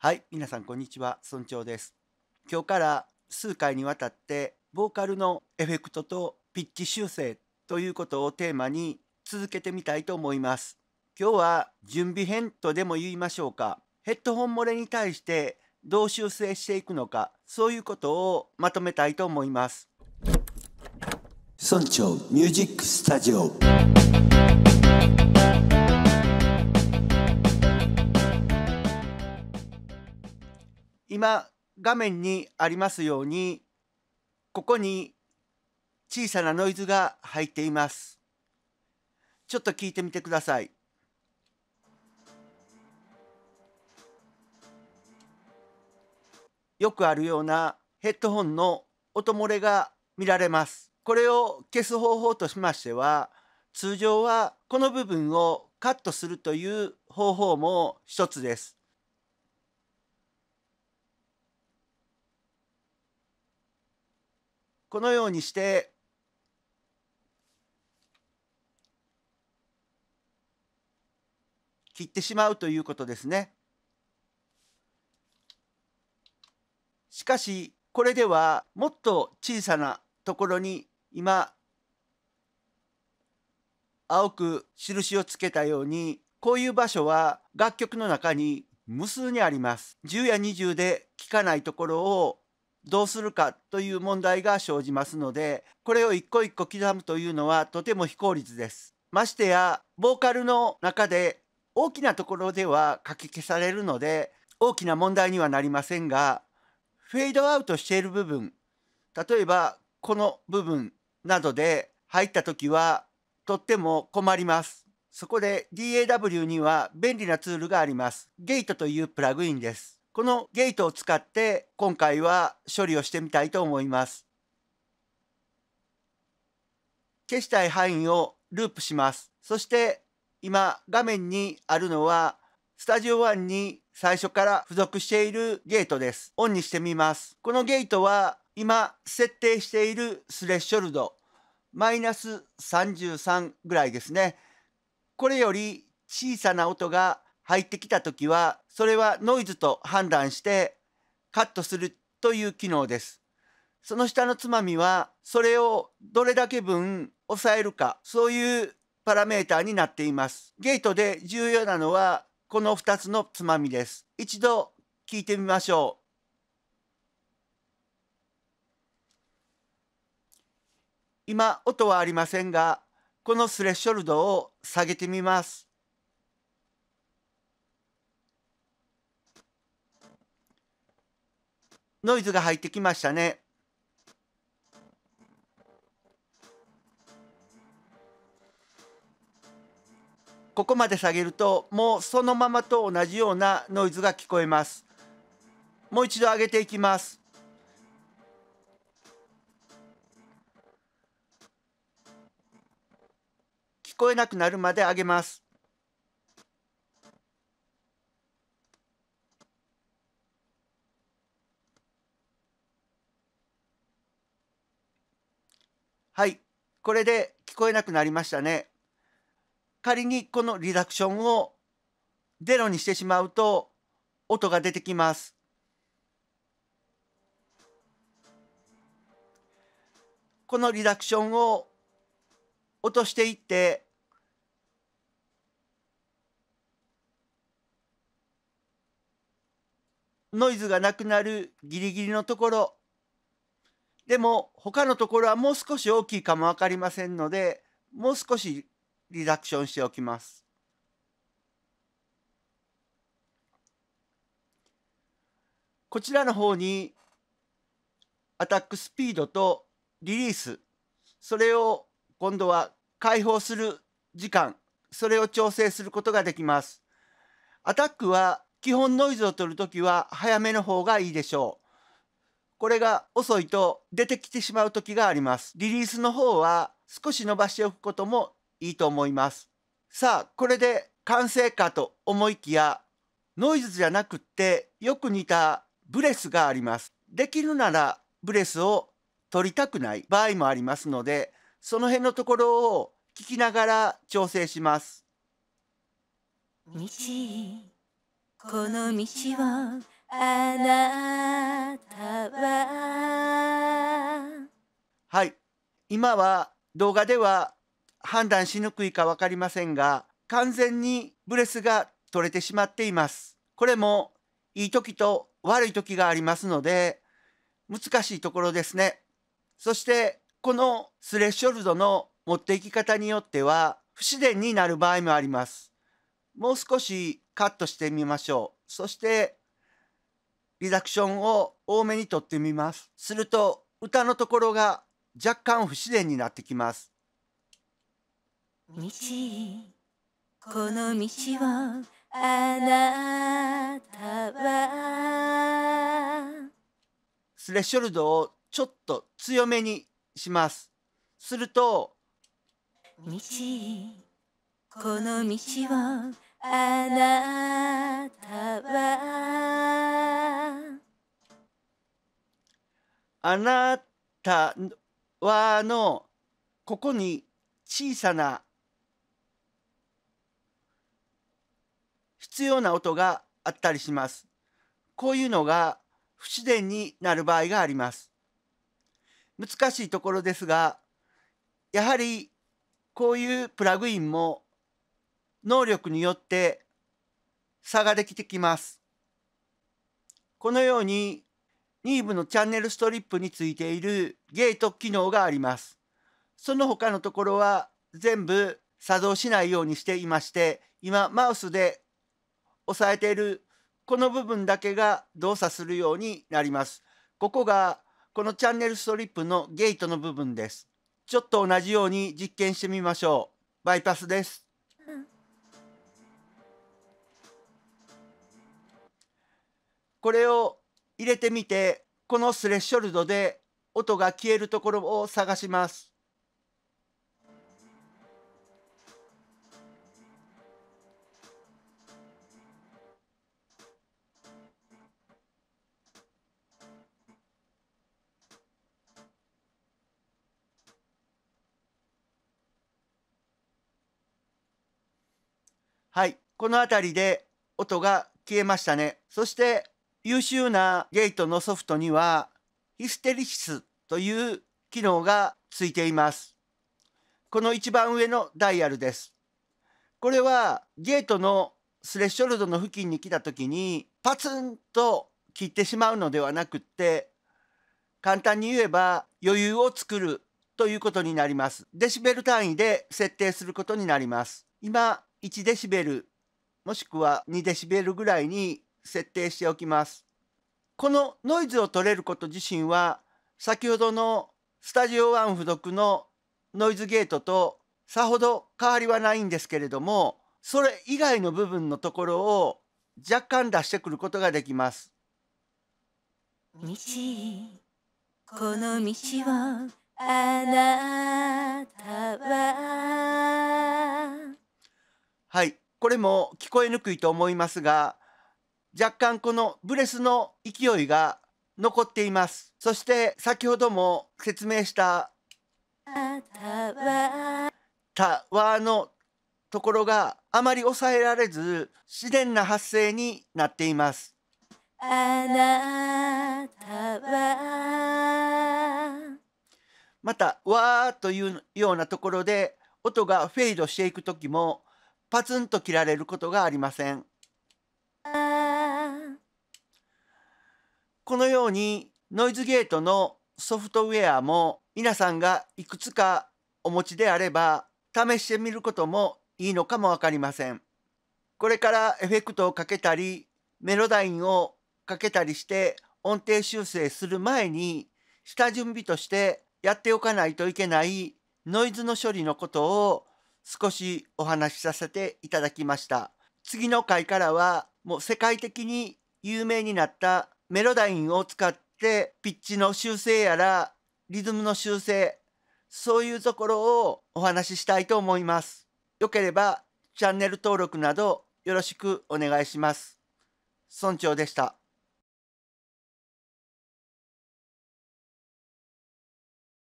はい、皆さんこんにちは、村長です。今日から数回にわたってボーカルのエフェクトとピッチ修正ということをテーマに続けてみたいと思います。今日は準備編とでも言いましょうか。ヘッドホン漏れに対してどう修正していくのか、そういうことをまとめたいと思います。村長ミュージックスタジオ今画面にありますようにここに小さなノイズが入っていますちょっと聞いてみてくださいよくあるようなヘッドホンの音漏れが見られますこれを消す方法としましては通常はこの部分をカットするという方法も一つですこのようにして切ってしまうということですね。しかしこれではもっと小さなところに今青く印をつけたようにこういう場所は楽曲の中に無数にあります。10や20で聞かないところをどうするかという問題が生じますのでこれを一個一個刻むというのはとても非効率です。ましてやボーカルの中で大きなところでは書き消されるので大きな問題にはなりませんがフェードアウトしている部分例えばこの部分などで入った時はとっても困ります。そこで DAW には便利なツールがあります。ゲートというプラグインです。このゲートを使って今回は処理をしてみたいと思います。消したい範囲をループします。そして今画面にあるのはスタジオ1に最初から付属しているゲートです。オンにしてみます。このゲートは今設定しているスレッショルドマイナス33ぐらいですね。これより小さな音が入ってきた時はそれはノイズと判断してカットするという機能です。その下のつまみはそれをどれだけ分抑えるかそういうパラメーターになっています。ゲートで重要なのはこの2つのつまみです。一度聞いてみましょう。今音はありませんがこのスレッショルドを下げてみます。ノイズが入ってきましたね。ここまで下げるともうそのままと同じようなノイズが聞こえます。もう一度上げていきます。聞こえなくなるまで上げます。これで聞こえなくなりましたね。仮にこのリダクションをゼロにしてしまうと音が出てきます。このリダクションを落としていってノイズがなくなるギリギリのところでも他のところはもう少し大きいかも分かりませんのでもう少しリダクションしておきます。こちらの方にアタックスピードとリリースそれを今度は解放する時間それを調整することができます。アタックは基本ノイズを取るときは早めの方がいいでしょう。これが遅いと出てきてしまう時があります。リリースの方は少し伸ばしておくこともいいと思います。さあ、これで完成かと思いきや、ノイズじゃなくってよく似たブレスがあります。できるならブレスを取りたくない場合もありますので、その辺のところを聞きながら調整します。道この道をあなたははい今は動画では判断しにくいか分かりませんが完全にブレスが取れてしまっていますこれもいい時と悪い時がありますので難しいところですねそしてこのスレッショルドの持っていき方によっては不自然になる場合もありますもう少しカットしてみましょうそしてリダクションを多めに取ってみます。すると歌のところが若干不自然になってきます。道この道をあなたはスレッショルドをちょっと強めにします。すると道この道をあなたはあなたはのここに小さな必要な音があったりします。こういうのが不自然になる場合があります。難しいところですが、やはりこういうプラグインも能力によって差ができてきます。このようにニーブのチャンネルストリップについているゲート機能があります。その他のところは全部作動しないようにしていまして、今マウスで押さえているこの部分だけが動作するようになります。ここがこのチャンネルストリップのゲートの部分です。ちょっと同じように実験してみましょう。バイパスです。これを入れてみてこのスレッショルドで音が消えるところを探します。はい、この辺りで音が消えましたね。そして優秀なゲートのソフトにはヒステリシスという機能がついています。この一番上のダイヤルです。これはゲートのスレッショルドの付近に来た時にパツンと切ってしまうのではなくって簡単に言えば余裕を作るということになります。デシベル単位で設定することになります。今1デシベルもしくは2デシベルぐらいに設定しておきます。このノイズを取れること自身は先ほどのスタジオワン付属のノイズゲートとさほど変わりはないんですけれどもそれ以外の部分のところを若干出してくることができます。道この道をあなたははいこれも聞こえにくいと思いますが若干このブレスの勢いが残っていますそして先ほども説明したたわのところがあまり抑えられず自然な発声になっていますあなたはまた「わ」というようなところで音がフェードしていく時もパツンと切られることがありません。このようにノイズゲートのソフトウェアも皆さんがいくつかお持ちであれば試してみることもいいのかもわかりません。これからエフェクトをかけたりメロダインをかけたりして音程修正する前に下準備としてやっておかないといけないノイズの処理のことを少しお話しさせていただきました。次の回からはもう世界的に有名になったメロダインを使ってピッチの修正やらリズムの修正そういうところをお話ししたいと思います。よければチャンネル登録などよろしくお願いします。村長でした。